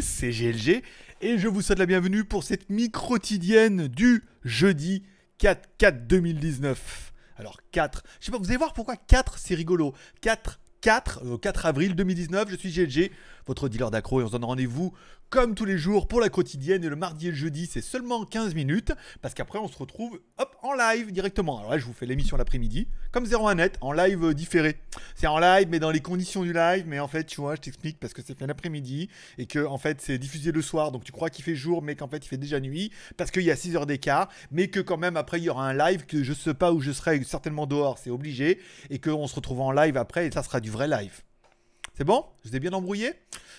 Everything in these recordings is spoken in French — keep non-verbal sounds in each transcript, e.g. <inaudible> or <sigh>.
c'est GLG et je vous souhaite la bienvenue pour cette micro quotidienne du jeudi 4-4 2019. Alors 4, je sais pas, vous allez voir pourquoi 4 c'est rigolo. 4 4, euh, au 4 avril 2019. Je suis GLG, votre dealer d'accro, et on se donne rendez-vous comme tous les jours pour la quotidienne. Et le mardi et le jeudi, c'est seulement 15 minutes, parce qu'après, on se retrouve hop, en live directement. Alors là, je vous fais l'émission l'après-midi, comme 01net, en live euh, différé. C'est en live, mais dans les conditions du live. Mais en fait, tu vois, je t'explique, parce que c'est fait l'après-midi, et que en fait, c'est diffusé le soir. Donc tu crois qu'il fait jour, mais qu'en fait, il fait déjà nuit, parce qu'il y a 6 heures d'écart, mais que quand même, après, il y aura un live que je sais pas où je serai, certainement dehors, c'est obligé, et qu'on se retrouve en live après, et ça sera du vrai live. C'est bon Je vous ai bien embrouillé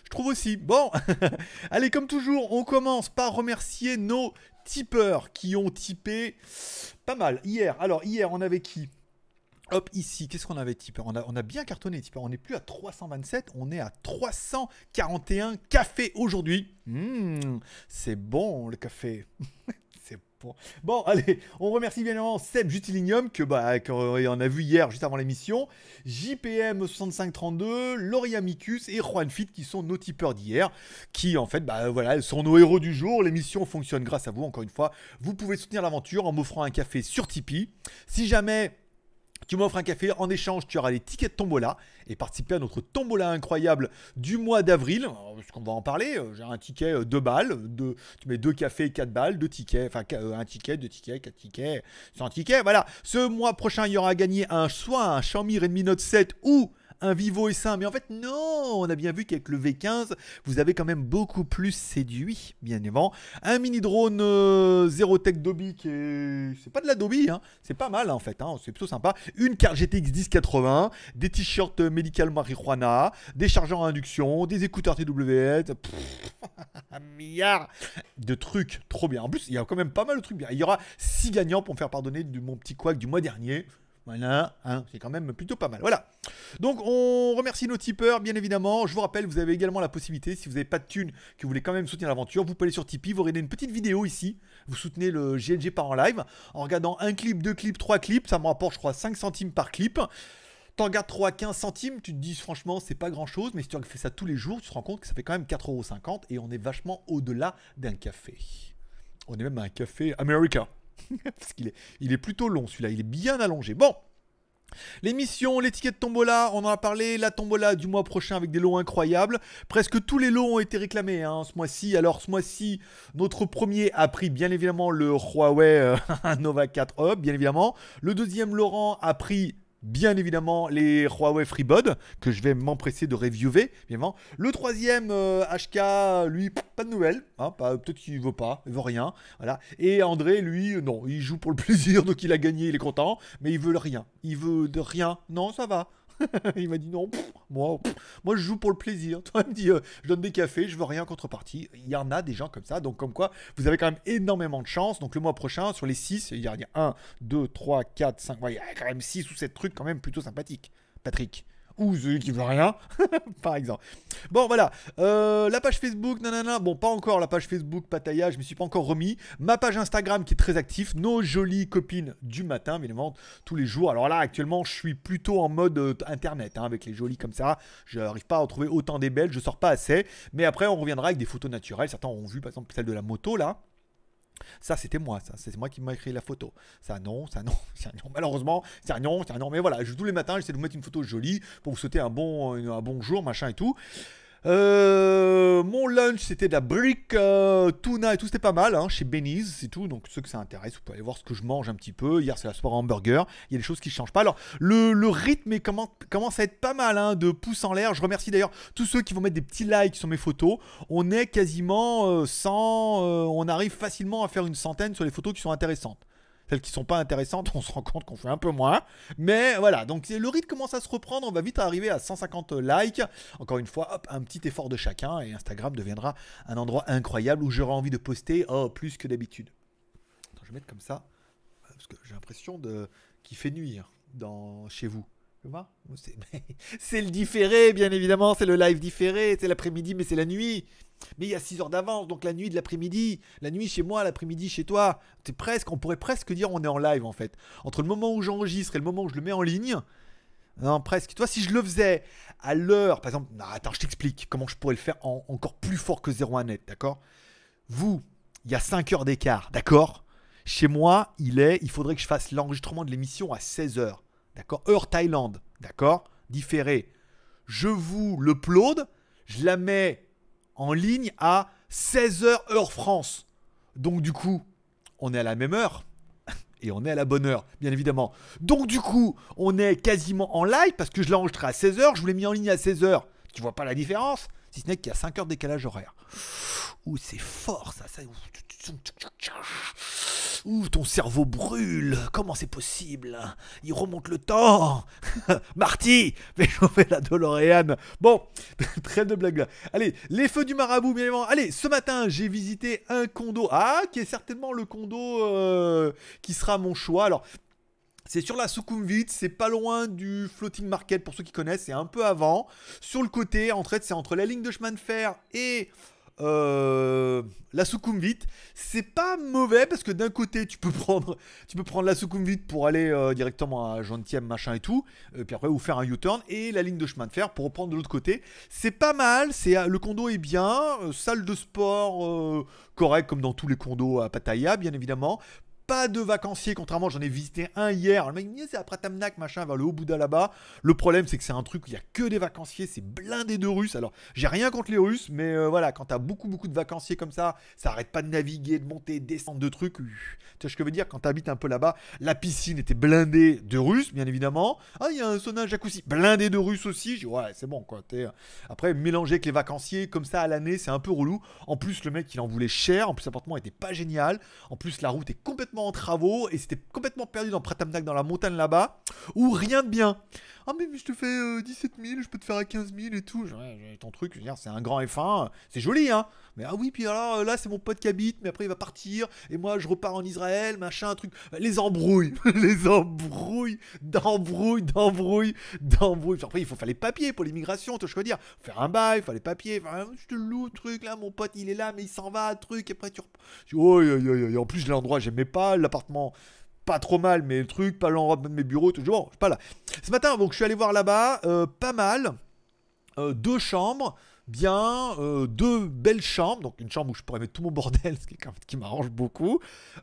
Je trouve aussi. Bon, <laughs> allez, comme toujours, on commence par remercier nos tipeurs qui ont tipé pas mal hier. Alors, hier, on avait qui Hop, ici, qu'est-ce qu'on avait, tipeur on a, on a bien cartonné, tipeur. On est plus à 327, on est à 341 cafés aujourd'hui. Mmh. c'est bon, le café. <laughs> Bon, <laughs> allez, on remercie bien évidemment Seb Jutilinium, que bah, qu'on euh, a vu hier, juste avant l'émission, JPM6532, Lauria Micus et Juan Fit, qui sont nos tipeurs d'hier, qui en fait, bah voilà, sont nos héros du jour. L'émission fonctionne grâce à vous, encore une fois. Vous pouvez soutenir l'aventure en m'offrant un café sur Tipeee. Si jamais tu m'offres un café, en échange tu auras les tickets de tombola et participer à notre tombola incroyable du mois d'avril, parce qu'on va en parler, euh, j'ai un ticket 2 euh, balles, tu mets deux cafés, quatre balles, deux tickets, enfin euh, un ticket, 2 tickets, 4 tickets, 100 tickets, voilà. Ce mois prochain il y aura à gagner un, soit un Xiaomi Redmi Note 7 ou un Vivo et ça, Mais en fait, non, on a bien vu qu'avec le V15, vous avez quand même beaucoup plus séduit, bien évidemment. Un mini drone euh, Zero Tech Dobby qui C'est pas de la Dobby, hein. c'est pas mal en fait, hein. c'est plutôt sympa. Une carte GTX 1080, des t-shirts médical marijuana, des chargeurs à induction, des écouteurs TWS, <laughs> un milliard de trucs, trop bien. En plus, il y a quand même pas mal de trucs bien. Il y aura six gagnants pour me faire pardonner de mon petit couac du mois dernier. Voilà, hein, c'est quand même plutôt pas mal. Voilà. Donc on remercie nos tipeurs, bien évidemment. Je vous rappelle, vous avez également la possibilité, si vous n'avez pas de thunes, que vous voulez quand même soutenir l'aventure, vous pouvez aller sur Tipeee, vous regardez une petite vidéo ici. Vous soutenez le GNG par en live. En regardant un clip, deux clips, trois clips, ça me rapporte, je crois, 5 centimes par clip. T'en gardes 3 à 15 centimes, tu te dis franchement c'est pas grand chose, mais si tu fais ça tous les jours, tu te rends compte que ça fait quand même 4,50€ et on est vachement au-delà d'un café. On est même à un café américain. <laughs> Parce qu'il est, il est plutôt long celui-là, il est bien allongé. Bon, l'émission, l'étiquette tombola, on en a parlé, la tombola du mois prochain avec des lots incroyables. Presque tous les lots ont été réclamés hein, ce mois-ci. Alors ce mois-ci, notre premier a pris bien évidemment le Huawei euh, <laughs> Nova 4 Hub, bien évidemment. Le deuxième, Laurent, a pris bien évidemment les Huawei FreeBud que je vais m'empresser de reviewer, évidemment. Le troisième HK, euh, lui, pas de nouvelles, hein, peut-être qu'il veut pas, il veut rien, voilà. Et André, lui, euh, non, il joue pour le <laughs> plaisir, donc il a gagné, il est content, mais il veut rien, il veut de rien, non, ça va. <laughs> il m'a dit non, moi, moi je joue pour le plaisir. <laughs> Toi, il me dit euh, je donne des cafés, je veux rien en contrepartie. Il y en a des gens comme ça. Donc, comme quoi, vous avez quand même énormément de chance. Donc, le mois prochain, sur les 6, il y a 1, 2, 3, 4, 5, il y a quand même 6 ou 7 trucs quand même plutôt sympathiques. Patrick ou celui qui veut rien, <laughs> par exemple. Bon, voilà. Euh, la page Facebook, nanana. Bon, pas encore la page Facebook Pataya, je me suis pas encore remis. Ma page Instagram qui est très active. Nos jolies copines du matin, évidemment, tous les jours. Alors là, actuellement, je suis plutôt en mode euh, internet, hein, avec les jolies comme ça. Je n'arrive pas à en trouver autant des belles, je sors pas assez. Mais après, on reviendra avec des photos naturelles. Certains ont vu, par exemple, celle de la moto, là. Ça, c'était moi, ça. C'est moi qui m'a écrit la photo. Ça, non, ça, non, <laughs> ça, non. Malheureusement, ça, non, un non. Mais voilà, tous les matins, j'essaie de vous mettre une photo jolie pour vous souhaiter un bon, un bon jour, machin et tout. Euh, mon lunch, c'était de la brique, euh, tuna et tout, c'était pas mal, hein, chez Benny's, c'est tout. Donc, ceux que ça intéresse, vous pouvez aller voir ce que je mange un petit peu. Hier, c'est la soirée hamburger. Il y a des choses qui changent pas. Alors, le, rythme commence, commence à être pas mal, hein, de pouces en l'air. Je remercie d'ailleurs tous ceux qui vont mettre des petits likes sur mes photos. On est quasiment euh, 100, euh, on arrive facilement à faire une centaine sur les photos qui sont intéressantes. Celles qui sont pas intéressantes, <laughs> on se rend compte qu'on fait un peu moins. Mais voilà, donc le rythme commence à se reprendre. On va vite arriver à 150 likes. Encore une fois, hop, un petit effort de chacun et Instagram deviendra un endroit incroyable où j'aurai envie de poster oh, plus que d'habitude. je vais mettre comme ça parce que j'ai l'impression de qu'il fait nuire dans chez vous vois <laughs> C'est le différé, bien évidemment, c'est le live différé, c'est l'après-midi, mais c'est la nuit. Mais il y a 6 heures d'avance, donc la nuit de l'après-midi, la nuit chez moi, l'après-midi chez toi, c'est presque, on pourrait presque dire on est en live en fait. Entre le moment où j'enregistre et le moment où je le mets en ligne, non, presque. Toi, si je le faisais à l'heure, par exemple, attends, je t'explique comment je pourrais le faire encore plus fort que à net, d'accord Vous, il y a 5 heures d'écart, d'accord Chez moi, il est, il faudrait que je fasse l'enregistrement de l'émission à 16 heures. D'accord Heure Thaïlande. D'accord Différé. Je vous le plaude, je la mets en ligne à 16h heure France. Donc du coup, on est à la même heure <laughs> et on est à la bonne heure, bien évidemment. Donc du coup, on est quasiment en live parce que je l'ai enregistré à 16h, je vous l'ai mis en ligne à 16h. Tu vois pas la différence si ce n'est qu'il y a 5 heures de décalage horaire. Ouh, c'est fort ça. Ouh, ton cerveau brûle. Comment c'est possible hein Il remonte le temps. <laughs> Marty, mais fais la DeLorean. Bon, <laughs> très de blague là. Allez, les feux du marabout, bien évidemment. Allez, ce matin, j'ai visité un condo. Ah, qui est certainement le condo euh, qui sera mon choix. Alors, c'est sur la Sukhumvit, c'est pas loin du floating market pour ceux qui connaissent, c'est un peu avant. Sur le côté, en fait, c'est entre la ligne de chemin de fer et euh, la Sukhumvit. C'est pas mauvais parce que d'un côté, tu peux <laughs> prendre, tu peux prendre la Sukhumvit pour aller euh, directement à Gentième, machin et tout, euh, puis après ou faire un U-turn et la ligne de chemin de fer pour reprendre de l'autre côté. C'est pas mal, c'est le condo est bien, salle de sport correct comme dans tous les condos à Pattaya, bien évidemment pas de vacanciers, contrairement, j'en ai visité un hier. Le mec c'est après Tamnak, machin, vers le haut Bouddha là-bas. Le problème, c'est que c'est un truc où il n'y a que des vacanciers, c'est blindé de Russes. Alors, j'ai rien contre les Russes, mais euh, voilà, quand t'as beaucoup, beaucoup de vacanciers comme ça, ça arrête pas de naviguer, de monter, de descendre de trucs. Tu sais ce que je veux dire Quand t'habites un peu là-bas, la piscine était blindée de Russes, bien évidemment. Ah, il y a un sauna jacuzzi blindé de Russes aussi. Je ouais, c'est bon, quoi. Euh. Après, mélanger avec les vacanciers, comme ça, à l'année, c'est un peu relou. En plus, le mec, il en voulait cher. En plus, l'appartement était pas génial. En plus, la route est complètement en travaux et c'était complètement perdu dans Pratamnak, dans la montagne là-bas, ou rien de bien. Ah, mais je te fais 17 euh, 000, je peux te faire à 15 000 et tout. Ouais, ton truc, c'est un grand F1, c'est joli, hein. Mais ah oui, puis alors euh, là, c'est mon pote qui habite, mais après il va partir, et moi je repars en Israël, machin, un truc. Les embrouilles, <laughs> les embrouilles, d'embrouilles, d'embrouilles, d'embrouilles. Après, il faut faire les papiers pour l'immigration, tu vois, je veux dire. Faire un bail, faire les papiers, je te loue, truc, là, mon pote, il est là, mais il s'en va, truc, et après tu reprends. Oh, en plus, l'endroit, j'aimais pas l'appartement pas trop mal mes trucs, pas l'enrobe de mes bureaux, toujours. je suis pas là. Ce matin, donc je suis allé voir là-bas, euh, pas mal. Euh, deux chambres, bien, euh, deux belles chambres, donc une chambre où je pourrais mettre tout mon bordel, <laughs> ce qui, qui m'arrange beaucoup.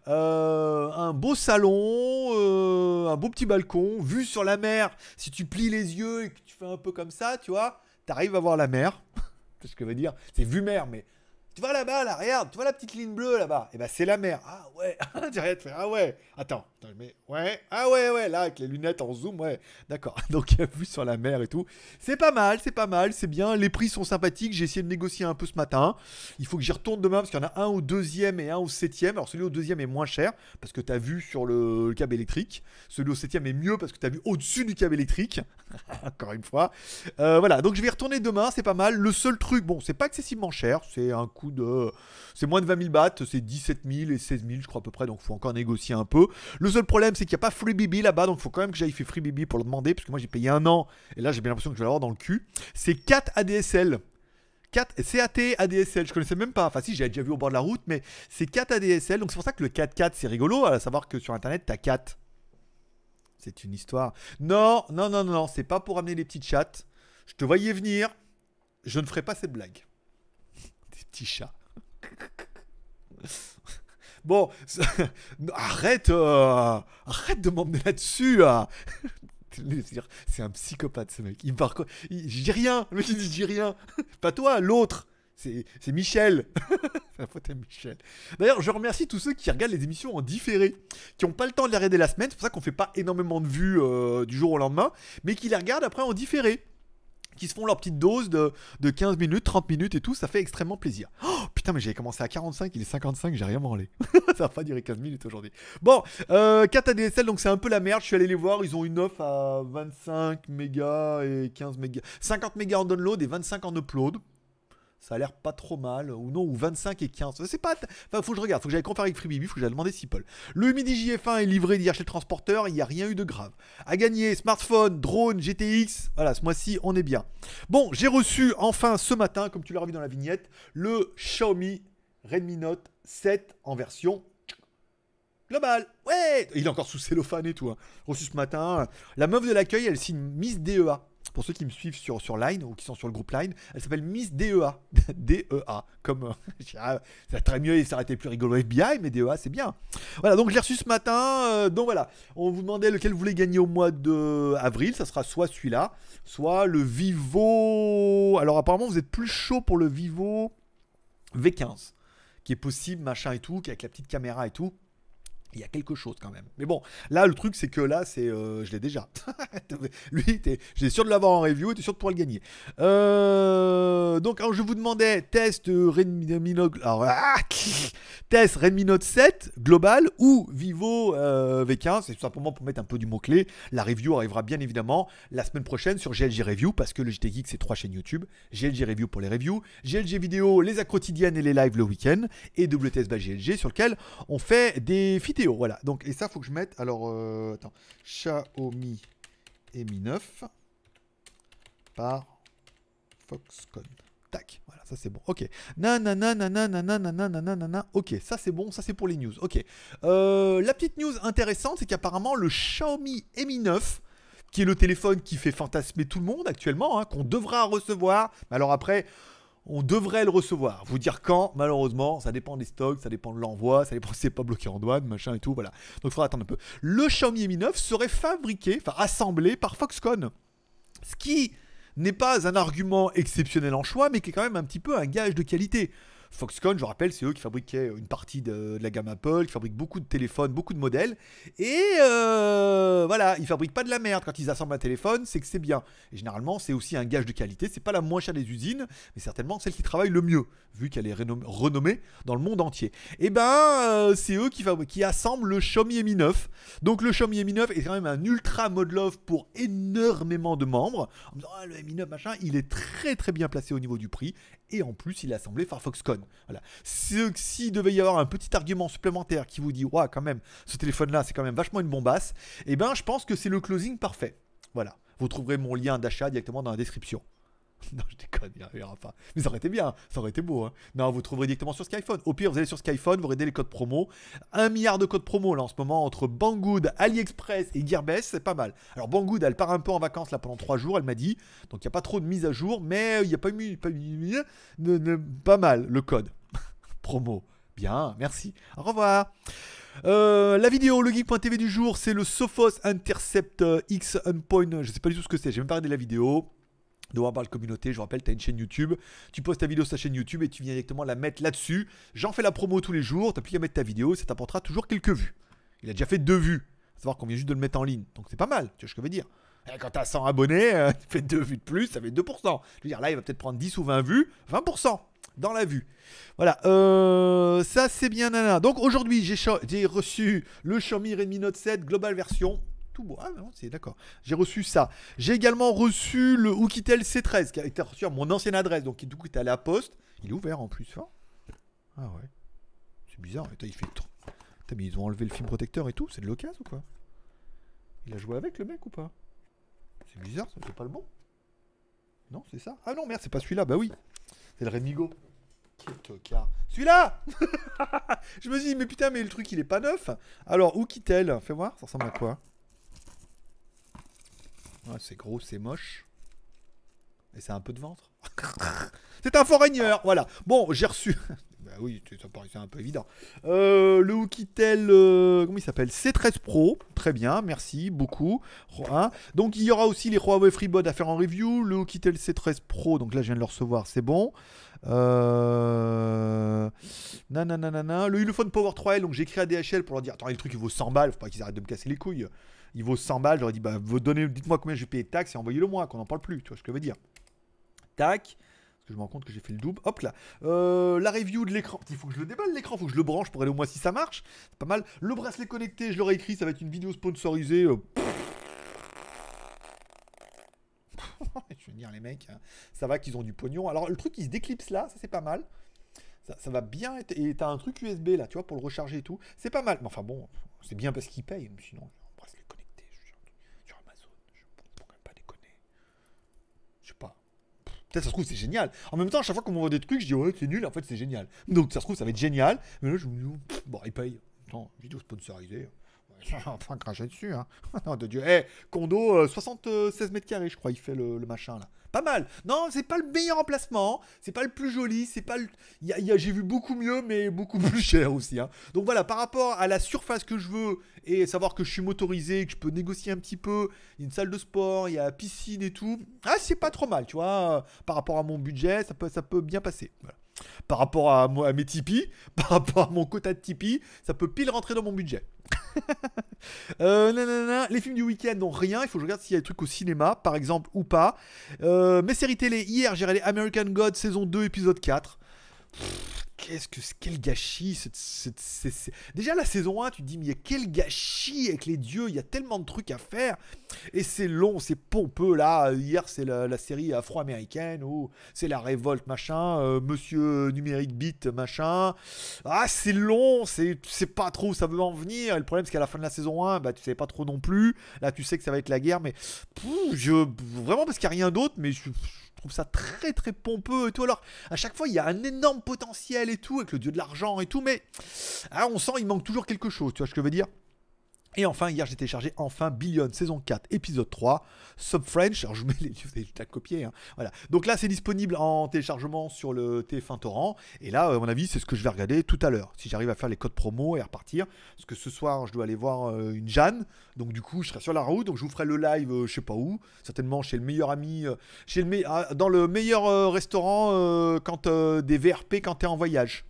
un beau salon, un beau petit balcon, vue sur la mer. Si tu plies les yeux et que tu fais un peu comme ça, tu vois, t'arrives à voir la mer. <laughs> ce que veut dire, c'est vue mer, mais tu vois là-bas, là, regarde, tu vois la petite ligne bleue là-bas, et bah ben c'est la mer. Ah ouais, <laughs> ah ouais, attends, mais Ouais. Ah ouais, ouais, là, avec les lunettes en zoom, ouais. D'accord. <laughs> Donc, il a vu sur la mer et tout. C'est pas mal, c'est pas mal, c'est bien. Les prix sont sympathiques. J'ai essayé de négocier un peu ce matin. Il faut que j'y retourne demain parce qu'il y en a un au deuxième et un au septième. Alors, celui au deuxième est moins cher parce que tu as vu sur le, câble électrique. Celui au septième est mieux parce que tu as vu au-dessus du câble électrique. <laughs> Encore une fois. Euh, voilà. Donc, je vais y retourner demain. C'est pas mal. Le seul truc, bon, c'est pas excessivement cher. C'est un coût de. C'est moins de 20 000 bahts. C'est 17 000 et 16 000, je crois, à peu près. Donc, faut encore négocier un peu. Le seul problème, c'est qu'il n'y a pas Free là-bas, donc faut quand même que j'aille faire Free pour le demander, parce que moi j'ai payé un an, et là j'ai bien l'impression que je vais l'avoir dans le cul. C'est 4 ADSL. 4 CAT ADSL, je connaissais même pas. Enfin, si, j'avais déjà vu au bord de la route, mais c'est 4 ADSL. Donc, c'est pour ça que le 4 4 c'est rigolo, à savoir que sur internet, t'as 4. C'est une histoire. Non, non, non, non, non, c'est pas pour amener les petits chats. Je te voyais venir. Je ne ferai pas cette blague. <laughs> Des petits chats. Bon, <laughs> arrête, euh, arrête de m'emmener là-dessus. Euh. <laughs> C'est un psychopathe ce mec. Il me parle quoi Je dis rien. Le mec il dit rien. <laughs> Pas toi, l'autre. C'est Michel. c'est la faute Michel. D'ailleurs, je remercie tous ceux qui regardent les émissions en différé, qui n'ont pas le temps de les regarder la semaine. C'est pour ça qu'on fait pas énormément de vues euh, du jour au lendemain, mais qui les regardent après en différé qui se font leur petite dose de, 15 minutes, 30 minutes et tout, ça fait extrêmement plaisir. Oh putain, mais j'avais commencé à 45, il est 55, j'ai rien branlé. <laughs> ça va pas durer 15 minutes aujourd'hui. Bon, euh, 4 ADSL, donc c'est un peu la merde, je suis allé les voir, ils ont une offre à 25 mégas et 15 mégas. 50 mégas en download et 25 en upload ça a l'air pas trop mal, ou non, ou 25 et 15. C'est pas. Enfin, faut que je regarde, faut que j'aille comparer avec FreeBB, faut que j'aille demander si Paul. Le midi JF1 est livré d'hier chez le transporteur, il n'y a rien eu de grave. À gagner, smartphone, drone, GTX, voilà, ce mois-ci, on est bien. Bon, j'ai reçu enfin ce matin, comme tu l'as revu dans la vignette, le Xiaomi Redmi Note 7 en version globale. Ouais Il est encore sous cellophane et tout. Hein. Reçu ce matin, la meuf de l'accueil, elle signe Miss DEA pour ceux qui me suivent sur, Line ou qui sont sur le groupe Line, elle s'appelle Miss DEA. <laughs> DEA, comme euh, <laughs> ça très mieux et ça aurait plus rigolo FBI, mais DEA c'est bien. Voilà, donc j'ai reçu ce matin. Euh, donc voilà, on vous demandait lequel vous voulez gagner au mois de avril. Ça sera soit celui-là, soit le Vivo. Alors apparemment, vous êtes plus chaud pour le Vivo V15, qui est possible, machin et tout, avec la petite caméra et tout il y a quelque chose quand même. Mais bon, là, le truc, c'est que là, c'est, euh, je l'ai déjà. <laughs> Lui, j'étais sûr de l'avoir en review et es sûr de pouvoir le gagner. Euh, donc quand je vous demandais test euh, Redmi, Note, ah, <laughs> test Redmi Note 7 global ou Vivo euh, V15, c'est simplement pour mettre un peu du mot-clé. La review arrivera bien évidemment la semaine prochaine sur GLG Review parce que le JT Geek c'est trois chaînes YouTube, GLG Review pour les reviews, GLG Vidéo, les quotidiennes et les lives le week-end et WTS by GLG sur lequel on fait des vidéos. Voilà, donc et ça faut que je mette alors euh, attends, Xiaomi Mi 9 par Foxconn. Tac, voilà, ça c'est bon. Ok. na na na na. Ok, ça c'est bon, ça c'est pour les news. Ok. Euh, la petite news intéressante, c'est qu'apparemment le Xiaomi Mi 9 qui est le téléphone qui fait fantasmer tout le monde actuellement, hein, qu'on devra recevoir. Alors après, on devrait le recevoir. Vous dire quand, malheureusement, ça dépend des stocks, ça dépend de l'envoi, ça dépend c'est pas bloqué en douane, machin et tout, voilà. Donc il faudra attendre un peu. Le Xiaomi Mi 9 serait fabriqué, enfin assemblé par Foxconn. Ce qui n'est pas un argument exceptionnel en choix, mais qui est quand même un petit peu un gage de qualité. Foxconn, je rappelle, c'est eux qui fabriquaient une partie de, la gamme Apple, qui fabriquent beaucoup de téléphones, beaucoup de modèles. Et euh, voilà, ils fabriquent pas de la merde quand ils assemblent un téléphone, c'est que c'est bien. Et généralement, c'est aussi un gage de qualité. C'est pas la moins chère des usines, mais certainement celle qui travaille le mieux, vu qu'elle est renommée dans le monde entier. Et eh ben, euh, c'est eux qui, assemblent le Xiaomi Mi 9. Donc le Xiaomi Mi 9 est quand même un ultra mode love pour énormément de membres. En disant, ah, le Mi 9 machin, il est très très bien placé au niveau du prix et en plus il a assemblé FirefoxCon. Voilà. S'il devait y avoir un petit argument supplémentaire qui vous dit, ouah, quand même, ce téléphone-là, c'est quand même vachement une bombasse, eh ben, je pense que c'est le closing parfait. Voilà. Vous trouverez mon lien d'achat directement dans la description. <laughs> non, je déconne, il aura pas. Mais ça aurait été bien, ça aurait été beau. Hein. Non, vous trouverez directement sur Skyphone. Au pire, vous allez sur Skyphone, vous regardez les codes promo. Un milliard de codes promo là en ce moment entre Banggood, AliExpress et Gearbest, c'est pas mal. Alors Banggood, elle part un peu en vacances là pendant 3 jours, elle m'a dit. Donc il n'y a pas trop de mise à jour, mais il n'y a pas eu. Pas, pas mal le code <laughs> promo. Bien, merci. Au revoir. Euh, la vidéo, le du jour, c'est le Sophos Intercept euh, X Unpoint. Je sais pas du tout ce que c'est, j'ai même pas regardé la vidéo de voir par la communauté. Je vous rappelle, tu as une chaîne YouTube. Tu postes ta vidéo sur ta chaîne YouTube et tu viens directement la mettre là-dessus. J'en fais la promo tous les jours. Tu plus qu'à mettre ta vidéo. Ça t'apportera toujours quelques vues. Il a déjà fait deux vues. À savoir qu'on vient juste de le mettre en ligne. Donc c'est pas mal. Tu vois ce que je veux dire eh, Quand tu as 100 abonnés, tu euh, <laughs> fais deux vues de plus. Ça fait 2%. Je veux dire, là, il va peut-être prendre 10 ou 20 vues. 20% dans la vue. Voilà, euh, ça c'est bien nana. Donc aujourd'hui j'ai reçu le Xiaomi Redmi Note 7 Global version ah c'est d'accord. J'ai reçu ça. J'ai également reçu le Oukitel C13 qui a été reçu à mon ancienne adresse. Donc du coup, il est à la poste. Il est ouvert en plus. Hein. ah ouais. C'est bizarre. il fait mais ils ont enlevé le film protecteur et tout. C'est de l'occasion ou quoi Il a joué avec le mec ou pas C'est bizarre, ça c'est pas le bon. Non, c'est ça Ah non, merde, c'est pas celui-là. Bah oui. C'est le Remigo. Celui-là <laughs> Je me dis, mais putain, mais le truc, il est pas neuf. Alors, Oukitel, Fais voir, ça ressemble à quoi c'est gros, c'est moche. Et c'est un peu de ventre. <laughs> c'est un foreigner, voilà. Bon, j'ai reçu... <laughs> bah oui, ça paraissait un peu évident. Euh, le Hookitel, euh, comment il s'appelle C13 Pro, très bien, merci beaucoup. donc il y aura aussi les Huawei FreeBod à faire en review. Le Hookitel C13 Pro, donc là je viens de le recevoir, c'est bon. Euh... na. le Ulefone Power 3L, donc j'ai écrit à DHL pour leur dire, attends le truc il vaut 100 balles, faut pas qu'ils arrêtent de me casser les couilles il vaut 100 balles, j'aurais dit, bah, vous donnez, dites-moi combien j'ai payé de taxes et envoyez-le moi, qu'on n'en parle plus, tu vois ce que je veux dire. Tac. Parce que je me rends compte que j'ai fait le double. Hop là. Euh, la review de l'écran. Il faut que je le déballe l'écran, il faut que je le branche pour aller au moins si ça marche. C'est pas mal. Le bracelet connecté, je l'aurais écrit, ça va être une vidéo sponsorisée. Euh, <laughs> je veux dire, les mecs, hein, ça va qu'ils ont du pognon. Alors, le truc qui se déclipse là, ça c'est pas mal. Ça, va bien Et t'as un truc USB là, tu vois, pour le recharger et tout. C'est pas mal. Mais enfin bon, c'est bien parce qu'ils payent, sinon. ça se trouve c'est génial. En même temps, à chaque fois qu'on m'envoie des trucs, je dis ouais c'est nul, en fait c'est génial. Donc ça se trouve ça va être génial. Mais là je me dis bon il paye. Attends, vidéo sponsorisée enfin <laughs> cracher dessus, hein. <laughs> non, de Dieu. Eh, condo, 76 euh, mètres carrés, je crois, il fait le, machin, là. Pas mal. Non, c'est pas le meilleur emplacement, c'est pas le plus joli, c'est pas le... J'ai vu beaucoup mieux, mais beaucoup <laughs> plus cher aussi, hein. Donc voilà, par rapport à la surface que je veux, et savoir que je suis motorisé, que je peux négocier un petit peu, il y a une salle de sport, il y a piscine et tout, ah, c'est pas trop mal, tu vois. Par rapport à mon budget, ça peut, ça peut bien passer, voilà par rapport à, mes Tipeee, <laughs> par rapport à mon quota de Tipeee, ça peut pile rentrer dans mon budget. <laughs> euh, les films du week-end n'ont rien, il faut que je regarde s'il y a des trucs au cinéma, par exemple, ou pas. Euh, mes séries télé, hier j'ai regardé American God saison 2 épisode 4 qu'est-ce que quel gâchis cette, déjà la saison 1 tu te dis mais quel gâchis avec les dieux il y a tellement de trucs à faire et c'est long c'est pompeux là hier c'est la, série afro-américaine ou c'est la révolte machin euh, monsieur numérique beat machin ah c'est long c'est tu sais pas trop où ça veut en venir le problème c'est qu'à la fin de la saison 1 bah tu sais pas trop non plus là tu sais que ça va être la guerre mais je vraiment parce qu'il y a rien d'autre mais je, trouve ça très très pompeux alors à chaque fois il y a un énorme potentiel et tout, avec le dieu de l'argent et tout, mais ah on sent il manque toujours quelque chose, tu vois ce que je veux dire et enfin, hier, j'ai téléchargé enfin Billion, saison 4, épisode 3, Sub French. Alors, je vous mets les livres, <laughs> vous avez copier. Hein. Voilà. Donc là, c'est disponible en téléchargement sur le TF1 Torrent. Et là, à mon avis, c'est ce que je vais regarder tout à l'heure. Si j'arrive à faire les codes promo et à repartir. Parce que ce soir, je dois aller voir euh, une Jeanne. Donc, du coup, je serai sur la route. Donc, je vous ferai le live, je euh, je sais pas où. Certainement chez le meilleur ami, euh, chez le ah, dans le meilleur restaurant quand des VRP quand tu es en voyage.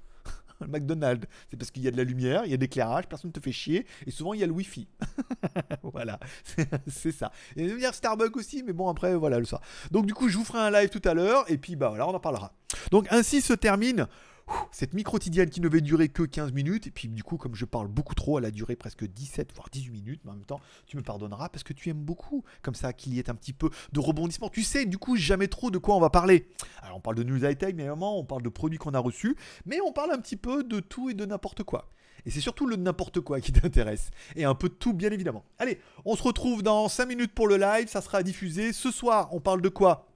<laughs> McDonald's. C'est parce qu'il y a de la lumière, il y a de l'éclairage, personne ne te fait chier, et souvent il y a le Wi-Fi. <laughs> voilà, <laughs> c'est ça. Et a Starbucks aussi, mais bon, après, voilà, le soir. Donc, du coup, je vous ferai un live tout à l'heure, et puis, bah voilà, on en parlera. Donc, ainsi se termine cette micro quotidienne qui ne devait durer que 15 minutes, et puis du coup, comme je parle beaucoup trop, elle a duré presque 17 voire 18 minutes, mais en même temps, tu me pardonneras parce que tu aimes beaucoup, comme ça, qu'il y ait un petit peu de rebondissement. Tu sais, du coup, jamais trop de quoi on va parler. Alors, on parle de news high-tech, mais on parle de produits qu'on a reçus, mais on parle un petit peu de tout et de n'importe quoi. Et c'est surtout le n'importe quoi qui <laughs> t'intéresse. Et un peu de tout, bien évidemment. Allez, on se retrouve dans 5 minutes pour le live. Ça sera diffusé. Ce soir, on parle de quoi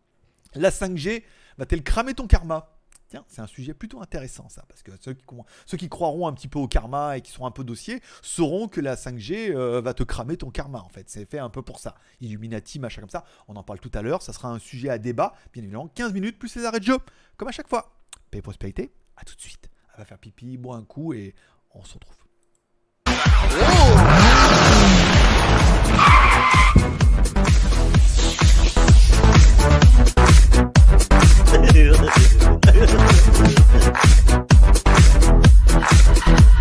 La 5G va-t-elle cramer ton karma Tiens, c'est un sujet plutôt intéressant ça, parce que ceux qui, croiront un petit peu au karma et qui sont un peu dossiers sauront que la 5G euh, va te cramer ton karma en fait. C'est fait un peu pour ça. Illuminati, machin comme ça, on en parle tout à l'heure, ça sera un sujet à débat, bien évidemment, 15 minutes plus les arrêts de jeu, comme à chaque fois. Paix prospérité, à tout de suite. Elle va faire pipi, boit un coup et on se retrouve. Ha ha ha ha!